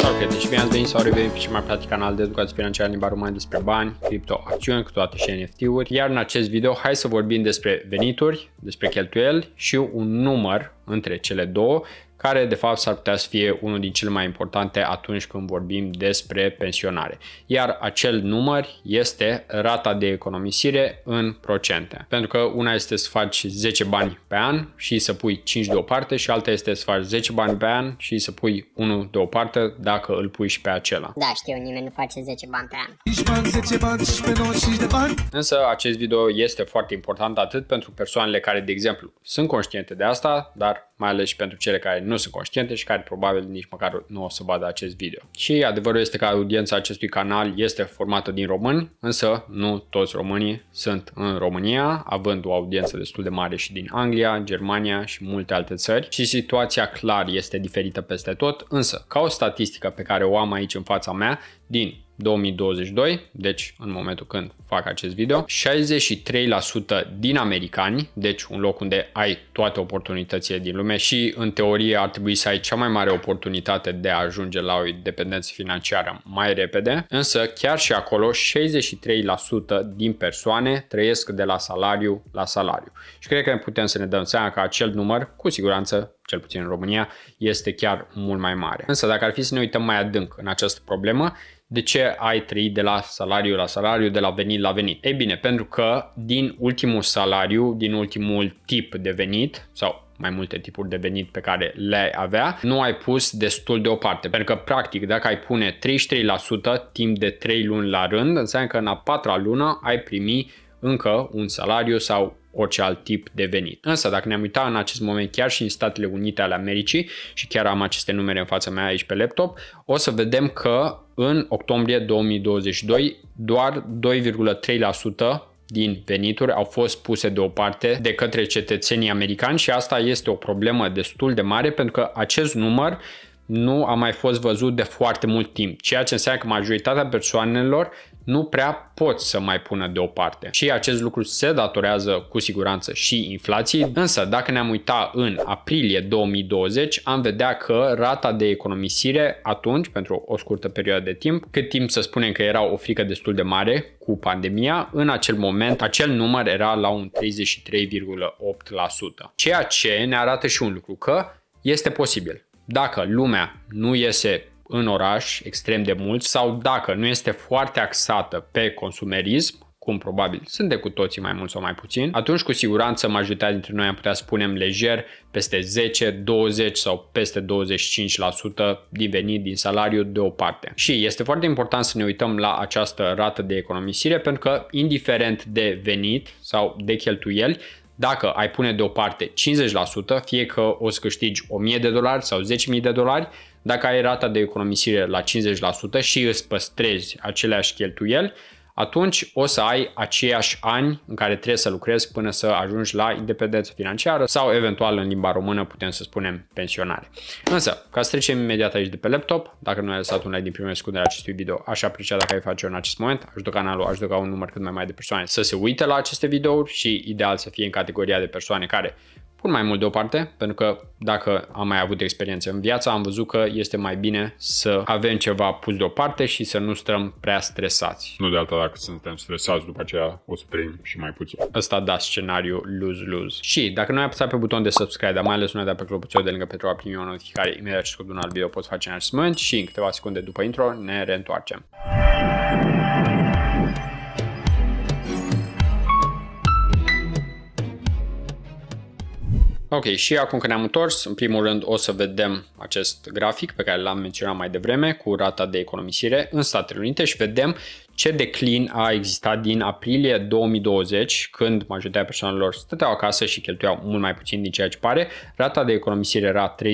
Salut prieteni și bine ați venit sau revenit pe ce mai practic canal de educație financiară în limba română despre bani, cripto, acțiuni, toate și NFT-uri. Iar în acest video hai să vorbim despre venituri, despre cheltuieli și un număr între cele două care de fapt s-ar putea să fie unul din cele mai importante atunci când vorbim despre pensionare. Iar acel număr este rata de economisire în procente. Pentru că una este să faci 10 bani pe an și să pui 5 deoparte și alta este să faci 10 bani pe an și să pui 1 deoparte dacă îl pui și pe acela. Da, știu, nimeni nu face 10 bani pe an. bani, 10 bani, 15, 95 de bani. Însă acest video este foarte important atât pentru persoanele care, de exemplu, sunt conștiente de asta, dar mai ales și pentru cele care nu nu sunt conștiente și care probabil nici măcar nu o să vadă acest video. Și adevărul este că audiența acestui canal este formată din români, însă nu toți românii sunt în România, având o audiență destul de mare și din Anglia, Germania și multe alte țări și situația clar este diferită peste tot, însă ca o statistică pe care o am aici în fața mea, din 2022, deci în momentul când fac acest video, 63% din americani, deci un loc unde ai toate oportunitățile din lume și în teorie ar trebui să ai cea mai mare oportunitate de a ajunge la o independență financiară mai repede, însă chiar și acolo 63% din persoane trăiesc de la salariu la salariu. Și cred că putem să ne dăm seama că acel număr, cu siguranță, cel puțin în România, este chiar mult mai mare. Însă dacă ar fi să ne uităm mai adânc în această problemă, de ce ai trăit de la salariu la salariu, de la venit la venit? Ei bine, pentru că din ultimul salariu, din ultimul tip de venit sau mai multe tipuri de venit pe care le avea, nu ai pus destul de o parte. Pentru că, practic, dacă ai pune 33% timp de 3 luni la rând, înseamnă că în a patra lună ai primi încă un salariu sau orice alt tip de venit. Însă, dacă ne-am uitat în acest moment chiar și în Statele Unite ale Americii, și chiar am aceste numere în fața mea aici pe laptop, o să vedem că în octombrie 2022 doar 2,3% din venituri au fost puse deoparte de către cetățenii americani și asta este o problemă destul de mare pentru că acest număr nu a mai fost văzut de foarte mult timp, ceea ce înseamnă că majoritatea persoanelor nu prea pot să mai pună deoparte. Și acest lucru se datorează cu siguranță și inflației, însă dacă ne-am uitat în aprilie 2020, am vedea că rata de economisire atunci, pentru o scurtă perioadă de timp, cât timp să spunem că era o frică destul de mare cu pandemia, în acel moment acel număr era la un 33,8%. Ceea ce ne arată și un lucru, că este posibil. Dacă lumea nu iese în oraș extrem de mult sau dacă nu este foarte axată pe consumerism, cum probabil sunt de cu toții mai mult sau mai puțin, atunci cu siguranță majoritatea dintre noi am putea spunem lejer peste 10, 20 sau peste 25% din venit din salariu deoparte. Și este foarte important să ne uităm la această rată de economisire pentru că indiferent de venit sau de cheltuieli, dacă ai pune deoparte 50%, fie că o să câștigi 1000 de dolari sau 10.000 de dolari, dacă ai rata de economisire la 50% și îți păstrezi aceleași cheltuieli, atunci o să ai aceiași ani în care trebuie să lucrezi până să ajungi la independență financiară sau eventual în limba română putem să spunem pensionare. Însă, ca să trecem imediat aici de pe laptop, dacă nu ai lăsat un like din primul secundare acestui video, aș aprecia dacă ai face în acest moment, ajută canalul, ajută ca un număr cât mai mare de persoane să se uite la aceste videouri și ideal să fie în categoria de persoane care pun mai mult deoparte, pentru că dacă am mai avut experiență în viață, am văzut că este mai bine să avem ceva pus deoparte și să nu stăm prea stresați. Nu de altă dacă suntem stresați, după aceea o să primim și mai puțin. Ăsta da scenariu lose-lose. Și dacă nu ai apăsat pe buton de subscribe, dar mai ales nu ai dat pe clopoțel de lângă pentru a primi o notificare imediat și scot un alt video, poți face în acest moment și în câteva secunde după intro ne reîntoarcem. Ok, și acum că ne-am întors, în primul rând o să vedem acest grafic pe care l-am menționat mai devreme cu rata de economisire în Statele Unite și vedem ce declin a existat din aprilie 2020, când majoritatea persoanelor stăteau acasă și cheltuiau mult mai puțin din ceea ce pare. Rata de economisire era 33,8%,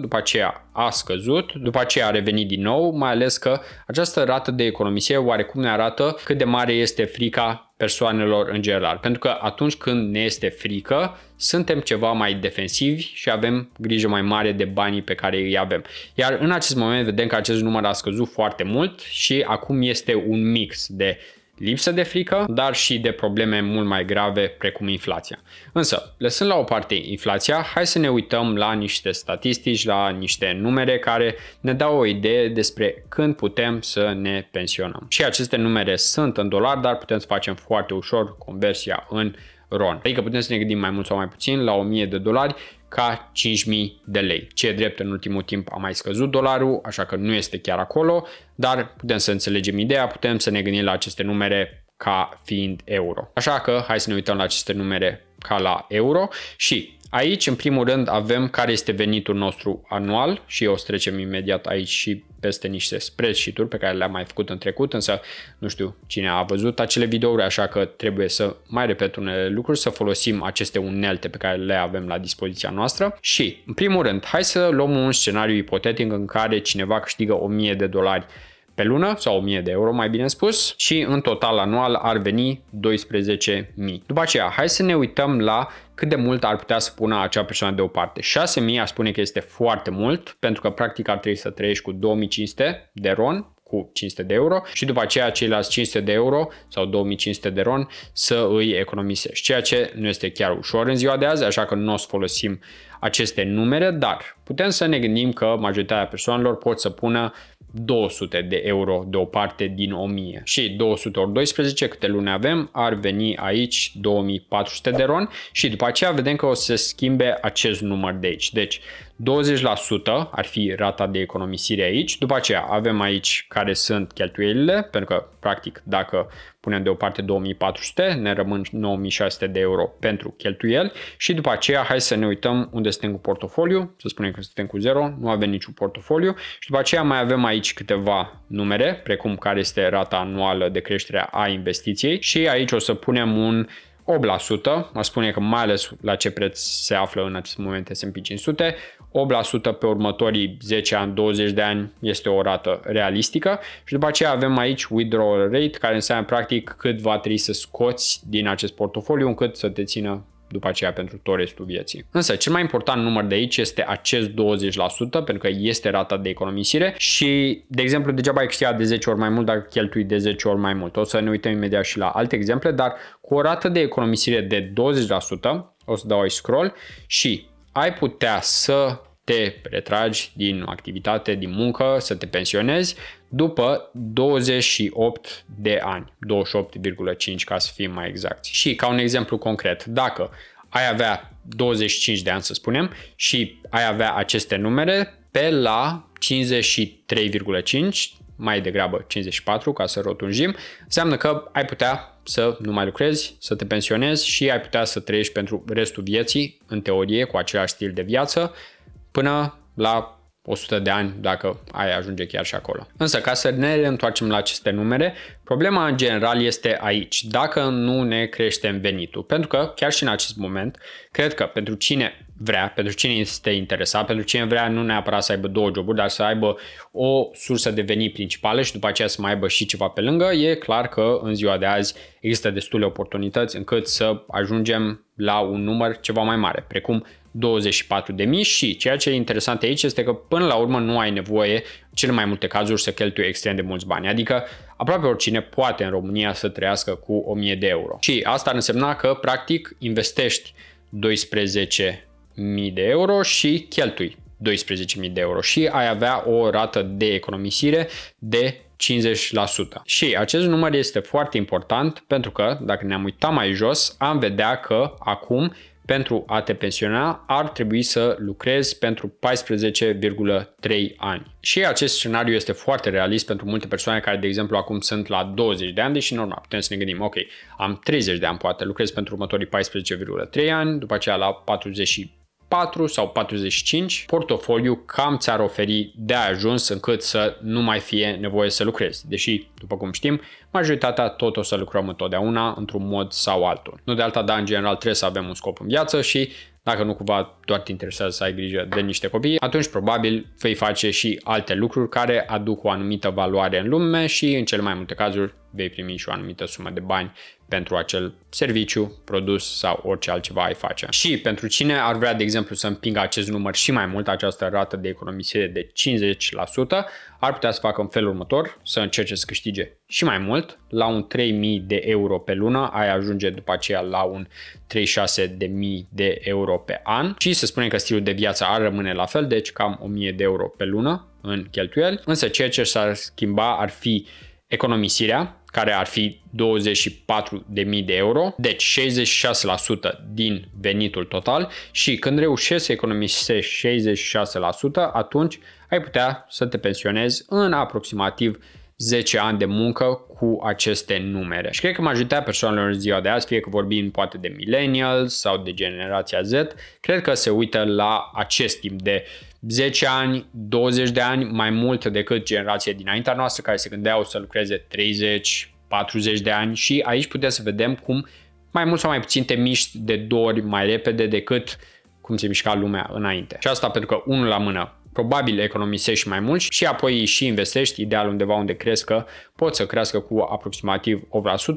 după aceea a scăzut, după aceea a revenit din nou, mai ales că această rată de economisire oarecum ne arată cât de mare este frica persoanelor în general. Pentru că atunci când ne este frică, suntem ceva mai defensivi și avem grijă mai mare de banii pe care îi avem. Iar în acest moment vedem că acest număr a scăzut foarte mult și acum este un mix de lipsă de frică, dar și de probleme mult mai grave precum inflația. Însă, lăsând la o parte inflația, hai să ne uităm la niște statistici, la niște numere care ne dau o idee despre când putem să ne pensionăm. Și aceste numere sunt în dolar, dar putem să facem foarte ușor conversia în RON. Adică putem să ne gândim mai mult sau mai puțin la 1000 de dolari ca 5.000 de lei. Ce e drept, în ultimul timp a mai scăzut dolarul, așa că nu este chiar acolo, dar putem să înțelegem ideea, putem să ne gândim la aceste numere ca fiind euro. Așa că hai să ne uităm la aceste numere ca la euro și Aici, în primul rând, avem care este venitul nostru anual și o să trecem imediat aici și peste niște spreadsheet-uri pe care le-am mai făcut în trecut, însă nu știu cine a văzut acele videouri, așa că trebuie să mai repet unele lucruri, să folosim aceste unelte pe care le avem la dispoziția noastră și, în primul rând, hai să luăm un scenariu ipotetic în care cineva câștigă 1000 de dolari pe lună sau 1000 de euro mai bine spus și în total anual ar veni 12.000. După aceea, hai să ne uităm la cât de mult ar putea să pună acea persoană deoparte. 6.000 ar spune că este foarte mult pentru că practic ar trebui să trăiești cu 2500 de ron cu 500 de euro și după aceea ceilalți 500 de euro sau 2500 de ron să îi economisești, ceea ce nu este chiar ușor în ziua de azi, așa că nu o să folosim aceste numere, dar putem să ne gândim că majoritatea persoanelor pot să pună 200 de euro de o parte din 1000 și 200 ori 12 câte luni avem ar veni aici 2400 de da. ron și după aceea vedem că o să schimbe acest număr de aici. Deci 20% ar fi rata de economisire aici. După aceea avem aici care sunt cheltuielile, pentru că practic dacă punem deoparte 2400, ne rămân 9600 de euro pentru cheltuieli și după aceea hai să ne uităm unde suntem cu portofoliu, să spunem că suntem cu 0, nu avem niciun portofoliu și după aceea mai avem aici câteva numere, precum care este rata anuală de creștere a investiției și aici o să punem un 8%, mă spune că mai ales la ce preț se află în acest moment S&P 500, 8% pe următorii 10 ani, 20 de ani este o rată realistică și după aceea avem aici withdrawal rate care înseamnă practic cât va trebui să scoți din acest portofoliu încât să te țină după aceea pentru tot restul vieții. Însă, cel mai important număr de aici este acest 20%, pentru că este rata de economisire și, de exemplu, degeaba ai câștigat de 10 ori mai mult dacă cheltui de 10 ori mai mult. O să ne uităm imediat și la alte exemple, dar cu o rată de economisire de 20%, o să dau aici scroll, și ai putea să te retragi din activitate, din muncă, să te pensionezi după 28 de ani, 28,5 ca să fim mai exact Și ca un exemplu concret, dacă ai avea 25 de ani să spunem și ai avea aceste numere pe la 53,5 mai degrabă 54 ca să rotunjim, înseamnă că ai putea să nu mai lucrezi, să te pensionezi și ai putea să trăiești pentru restul vieții, în teorie, cu același stil de viață, până la 100 de ani, dacă ai ajunge chiar și acolo. Însă, ca să ne întoarcem la aceste numere, problema în general este aici, dacă nu ne creștem venitul. Pentru că, chiar și în acest moment, cred că pentru cine vrea, pentru cine este interesat, pentru cine vrea nu neapărat să aibă două joburi, dar să aibă o sursă de venit principală și după aceea să mai aibă și ceva pe lângă, e clar că în ziua de azi există destule oportunități încât să ajungem la un număr ceva mai mare, precum 24.000 și ceea ce e interesant aici este că până la urmă nu ai nevoie, cel mai multe cazuri, să cheltuie extrem de mulți bani. Adică aproape oricine poate în România să trăiască cu 1000 de euro. Și asta ar însemna că practic investești 12.000 de euro și cheltui 12.000 de euro și ai avea o rată de economisire de 50%. Și acest număr este foarte important pentru că, dacă ne-am uitat mai jos, am vedea că acum pentru a te pensiona ar trebui să lucrezi pentru 14,3 ani. Și acest scenariu este foarte realist pentru multe persoane care, de exemplu, acum sunt la 20 de ani, deși normal putem să ne gândim, ok, am 30 de ani, poate lucrez pentru următorii 14,3 ani, după aceea la 40 4 sau 45, portofoliu cam ți-ar oferi de ajuns încât să nu mai fie nevoie să lucrezi. Deși, după cum știm, majoritatea tot o să lucrăm întotdeauna într-un mod sau altul. Nu de alta, dar în general trebuie să avem un scop în viață și dacă nu cumva doar te interesează să ai grijă de niște copii, atunci probabil vei face și alte lucruri care aduc o anumită valoare în lume și în cele mai multe cazuri vei primi și o anumită sumă de bani pentru acel serviciu, produs sau orice altceva ai face. Și pentru cine ar vrea, de exemplu, să împingă acest număr și mai mult, această rată de economisire de 50%, ar putea să facă în felul următor, să încerce să câștige și mai mult, la un 3000 de euro pe lună, ai ajunge după aceea la un 36.000 de euro pe an și să spunem că stilul de viață ar rămâne la fel, deci cam 1000 de euro pe lună în cheltuieli, însă ceea ce s-ar schimba ar fi economisirea, care ar fi 24.000 de euro, deci 66% din venitul total și când reușești să economisești 66%, atunci ai putea să te pensionezi în aproximativ 10 ani de muncă cu aceste numere. Și cred că majoritatea persoanelor în ziua de azi, fie că vorbim poate de millennials sau de generația Z, cred că se uită la acest tip de 10 ani, 20 de ani mai mult decât generația dinaintea noastră care se gândeau să lucreze 30, 40 de ani și aici putem să vedem cum mai mult sau mai puțin te miști de două ori mai repede decât cum se mișca lumea înainte. Și asta pentru că unul la mână probabil economisești mai mult și apoi și investești, ideal undeva unde crezi că poți să crească cu aproximativ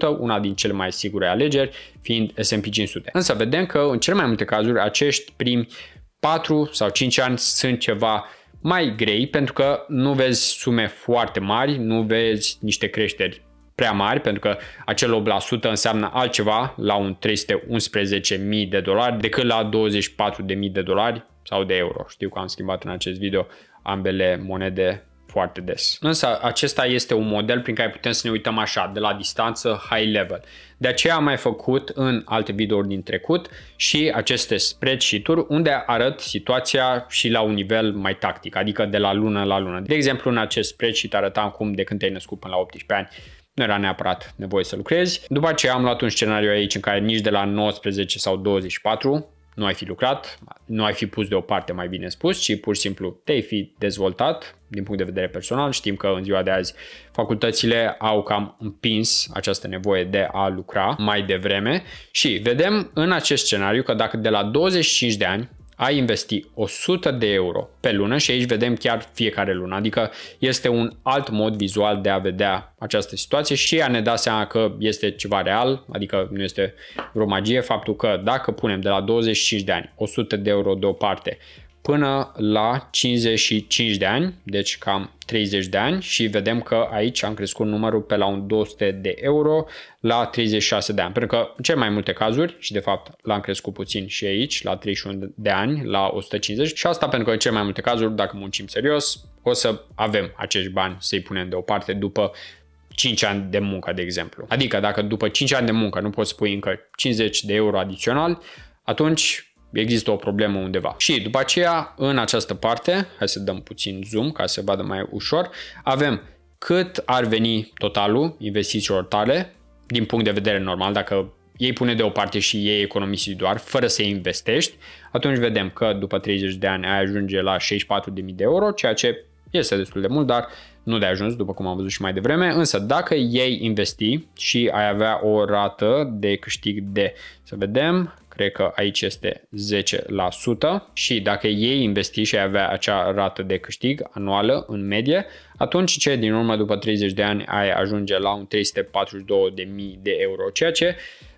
8%, una din cele mai sigure alegeri fiind S&P 500. Însă vedem că în cele mai multe cazuri acești primi 4 sau 5 ani sunt ceva mai grei pentru că nu vezi sume foarte mari, nu vezi niște creșteri prea mari pentru că acel 8% înseamnă altceva la un 311.000 de dolari decât la 24.000 de dolari sau de euro. Știu că am schimbat în acest video ambele monede foarte des. Însă acesta este un model prin care putem să ne uităm așa, de la distanță, high level. De aceea am mai făcut în alte videouri din trecut și aceste spreadsheet-uri unde arăt situația și la un nivel mai tactic, adică de la lună la lună. De exemplu, în acest spreadsheet arătam cum de când te-ai născut până la 18 ani nu era neapărat nevoie să lucrezi. După aceea am luat un scenariu aici în care nici de la 19 sau 24 nu ai fi lucrat, nu ai fi pus deoparte, mai bine spus, ci pur și simplu te-ai fi dezvoltat din punct de vedere personal. Știm că în ziua de azi facultățile au cam împins această nevoie de a lucra mai devreme și vedem în acest scenariu că dacă de la 25 de ani ai investi 100 de euro pe lună și aici vedem chiar fiecare lună, adică este un alt mod vizual de a vedea această situație și a ne da seama că este ceva real, adică nu este vreo magie faptul că dacă punem de la 25 de ani 100 de euro deoparte până la 55 de ani, deci cam 30 de ani și vedem că aici am crescut numărul pe la un 200 de euro la 36 de ani, pentru că în cel mai multe cazuri și de fapt l-am crescut puțin și aici la 31 de ani la 150 și asta pentru că în cel mai multe cazuri dacă muncim serios o să avem acești bani să-i punem deoparte după 5 ani de muncă, de exemplu. Adică dacă după 5 ani de muncă nu poți pui încă 50 de euro adițional, atunci există o problemă undeva. Și după aceea, în această parte, hai să dăm puțin zoom ca să vadă mai ușor, avem cât ar veni totalul investițiilor tale din punct de vedere normal, dacă ei pune deoparte și ei economisi doar, fără să investești, atunci vedem că după 30 de ani ai ajunge la 64.000 de euro, ceea ce este destul de mult, dar nu de ajuns, după cum am văzut și mai devreme, însă dacă ei investi și ai avea o rată de câștig de, să vedem, cred că aici este 10% și dacă ei investi și ai avea acea rată de câștig anuală în medie, atunci ce din urmă după 30 de ani ai ajunge la un 342.000 de euro, ceea ce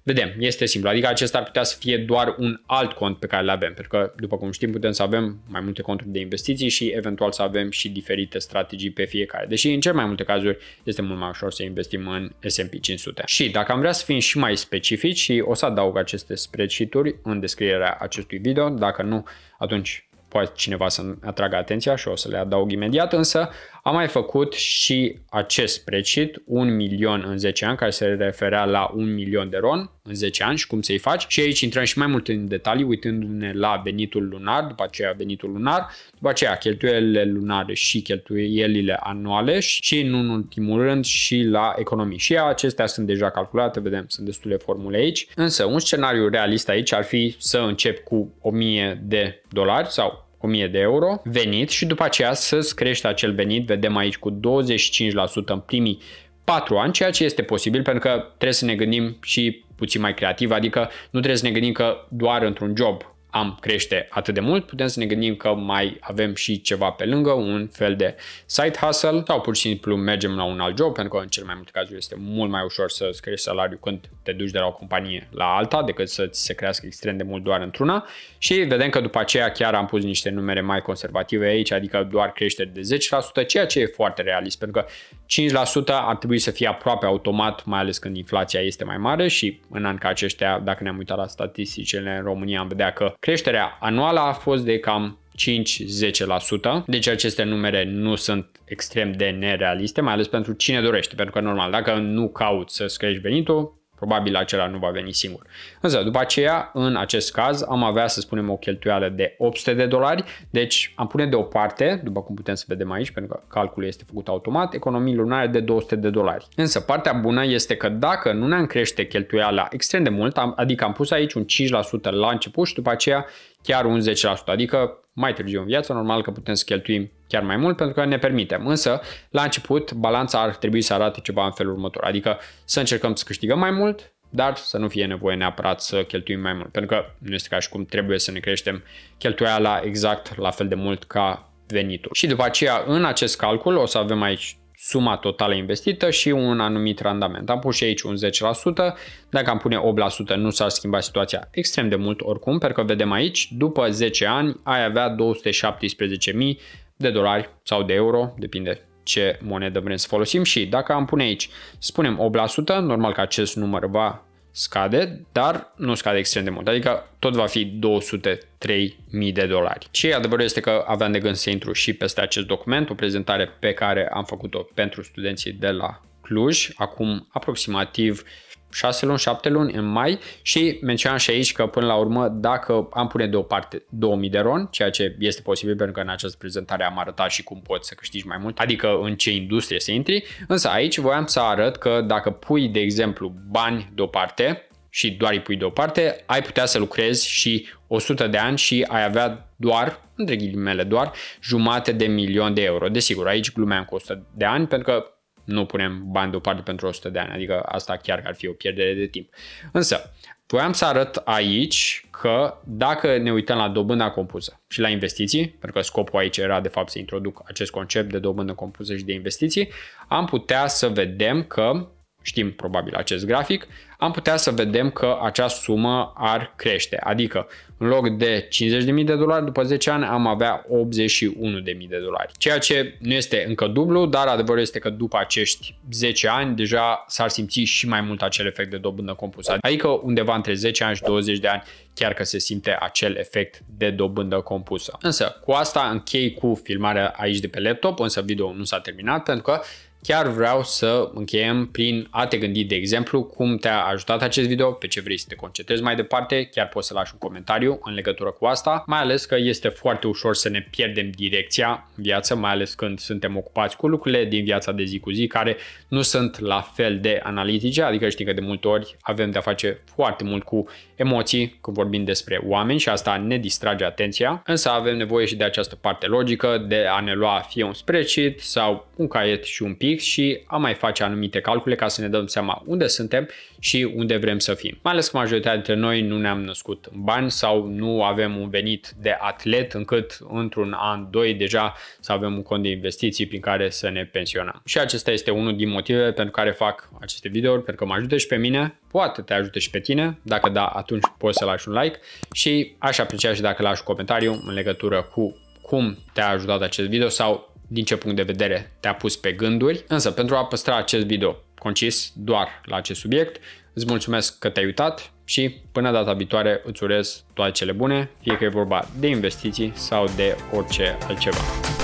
Vedem, este simplu. Adică acesta ar putea să fie doar un alt cont pe care le avem, pentru că, după cum știm, putem să avem mai multe conturi de investiții și eventual să avem și diferite strategii pe fiecare. Deși, în cel mai multe cazuri, este mult mai ușor să investim în S&P 500. Și dacă am vrea să fim și mai specifici și o să adaug aceste spreadsheet-uri în descrierea acestui video, dacă nu, atunci poate cineva să-mi atragă atenția și o să le adaug imediat, însă am mai făcut și acest spreadsheet, 1 milion în 10 ani, care se referea la 1 milion de ron în 10 ani și cum să-i faci. Și aici intrăm și mai mult în detalii, uitându-ne la venitul lunar, după aceea venitul lunar, după aceea cheltuielile lunare și cheltuielile anuale și, în ultimul rând, și la economii. Și acestea sunt deja calculate, vedem, sunt destule formule aici. Însă, un scenariu realist aici ar fi să încep cu 1000 de dolari sau 1000 de euro venit și după aceea să-ți crești acel venit, vedem aici cu 25% în primii 4 ani, ceea ce este posibil pentru că trebuie să ne gândim și puțin mai creativ, adică nu trebuie să ne gândim că doar într-un job am crește atât de mult, putem să ne gândim că mai avem și ceva pe lângă, un fel de side hustle sau pur și simplu mergem la un alt job, pentru că în cel mai multe cazuri este mult mai ușor să îți crești salariul când te duci de la o companie la alta decât să-ți se crească extrem de mult doar într-una și vedem că după aceea chiar am pus niște numere mai conservative aici, adică doar creșteri de 10%, ceea ce e foarte realist, pentru că 5 ar trebui să fie aproape automat, mai ales când inflația este mai mare și în an ca aceștia, dacă ne-am uitat la statisticile în România, am vedea că creșterea anuală a fost de cam 5-10%, deci aceste numere nu sunt extrem de nerealiste, mai ales pentru cine dorește, pentru că normal, dacă nu cauți să-ți crești venitul, Probabil acela nu va veni singur. Însă, după aceea, în acest caz, am avea, să spunem, o cheltuială de 800 de dolari, deci am pune deoparte, după cum putem să vedem aici, pentru că calculul este făcut automat, economii lunare de 200 de dolari. Însă, partea bună este că dacă nu ne-am crește cheltuiala extrem de mult, adică am pus aici un 5% la început și după aceea chiar un 10%, adică mai târziu în viață, normal că putem să cheltuim chiar mai mult pentru că ne permitem. Însă, la început, balanța ar trebui să arate ceva în felul următor, adică să încercăm să câștigăm mai mult, dar să nu fie nevoie neapărat să cheltuim mai mult, pentru că nu este ca și cum trebuie să ne creștem cheltuiala exact la fel de mult ca venitul. Și după aceea, în acest calcul, o să avem aici suma totală investită și un anumit randament. Am pus și aici un 10%, dacă am pune 8% nu s-ar schimba situația extrem de mult oricum, pentru că vedem aici, după 10 ani ai avea 217.000 de dolari sau de euro, depinde ce monedă vrem să folosim și dacă am pune aici, spunem 8%, normal că acest număr va scade, dar nu scade extrem de mult. Adică tot va fi 203.000 de dolari. Ce adevărul este că aveam de gând să intru și peste acest document, o prezentare pe care am făcut-o pentru studenții de la Cluj, acum aproximativ 6 luni, 7 luni în mai și menționam și aici că până la urmă dacă am pune deoparte 2000 de ron, ceea ce este posibil pentru că în această prezentare am arătat și cum poți să câștigi mai mult, adică în ce industrie să intri, însă aici voiam să arăt că dacă pui de exemplu bani deoparte și doar îi pui deoparte, ai putea să lucrezi și 100 de ani și ai avea doar, între ghilimele doar, jumate de milion de euro. Desigur, aici glumeam cu 100 de ani pentru că nu punem bani deoparte pentru 100 de ani, adică asta chiar ar fi o pierdere de timp. Însă, voiam să arăt aici că dacă ne uităm la dobânda compusă și la investiții, pentru că scopul aici era de fapt să introduc acest concept de dobândă compusă și de investiții, am putea să vedem că știm probabil acest grafic, am putea să vedem că acea sumă ar crește. Adică în loc de 50.000 de dolari, după 10 ani am avea 81.000 de dolari. Ceea ce nu este încă dublu, dar adevărul este că după acești 10 ani deja s-ar simți și mai mult acel efect de dobândă compusă. Adică undeva între 10 ani și 20 de ani chiar că se simte acel efect de dobândă compusă. Însă cu asta închei cu filmarea aici de pe laptop, însă video nu s-a terminat pentru că Chiar vreau să încheiem prin a te gândi, de exemplu, cum te-a ajutat acest video, pe ce vrei să te concentrezi mai departe, chiar poți să lași un comentariu în legătură cu asta, mai ales că este foarte ușor să ne pierdem direcția în viață, mai ales când suntem ocupați cu lucrurile din viața de zi cu zi care nu sunt la fel de analitice, adică știi că de multe ori avem de-a face foarte mult cu emoții când vorbim despre oameni și asta ne distrage atenția, însă avem nevoie și de această parte logică de a ne lua fie un spreadsheet sau un caiet și un pic fix și a mai face anumite calcule ca să ne dăm seama unde suntem și unde vrem să fim. Mai ales că majoritatea dintre noi nu ne-am născut bani sau nu avem un venit de atlet încât într-un an, doi deja să avem un cont de investiții prin care să ne pensionăm. Și acesta este unul din motivele pentru care fac aceste videouri, pentru că mă ajută și pe mine, poate te ajute și pe tine, dacă da, atunci poți să lași un like și aș aprecia și dacă lași un comentariu în legătură cu cum te-a ajutat acest video sau din ce punct de vedere te-a pus pe gânduri. Însă, pentru a păstra acest video concis doar la acest subiect, îți mulțumesc că te-ai uitat și până data viitoare îți urez toate cele bune, fie că e vorba de investiții sau de orice altceva.